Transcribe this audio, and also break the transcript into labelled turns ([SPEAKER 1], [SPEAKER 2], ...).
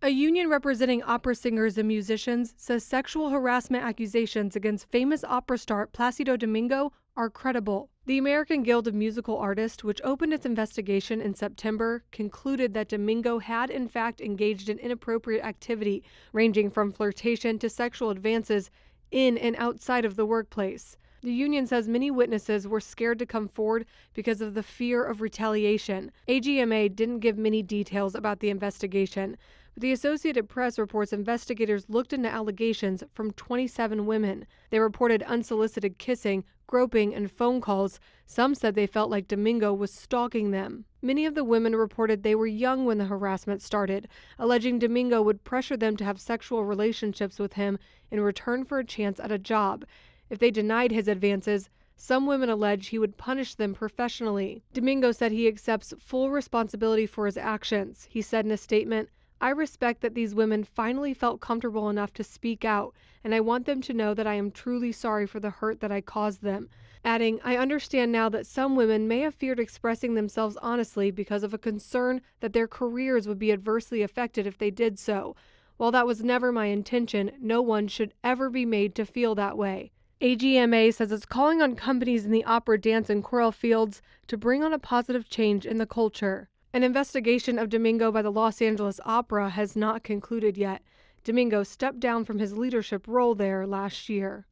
[SPEAKER 1] A union representing opera singers and musicians says sexual harassment accusations against famous opera star Placido Domingo are credible. The American Guild of Musical Artists, which opened its investigation in September, concluded that Domingo had in fact engaged in inappropriate activity, ranging from flirtation to sexual advances in and outside of the workplace. The union says many witnesses were scared to come forward because of the fear of retaliation. AGMA didn't give many details about the investigation, but the Associated Press reports investigators looked into allegations from 27 women. They reported unsolicited kissing, groping, and phone calls. Some said they felt like Domingo was stalking them. Many of the women reported they were young when the harassment started, alleging Domingo would pressure them to have sexual relationships with him in return for a chance at a job. If they denied his advances, some women allege he would punish them professionally. Domingo said he accepts full responsibility for his actions. He said in a statement, I respect that these women finally felt comfortable enough to speak out, and I want them to know that I am truly sorry for the hurt that I caused them. Adding, I understand now that some women may have feared expressing themselves honestly because of a concern that their careers would be adversely affected if they did so. While that was never my intention, no one should ever be made to feel that way. AGMA says it's calling on companies in the opera, dance, and choral fields to bring on a positive change in the culture. An investigation of Domingo by the Los Angeles Opera has not concluded yet. Domingo stepped down from his leadership role there last year.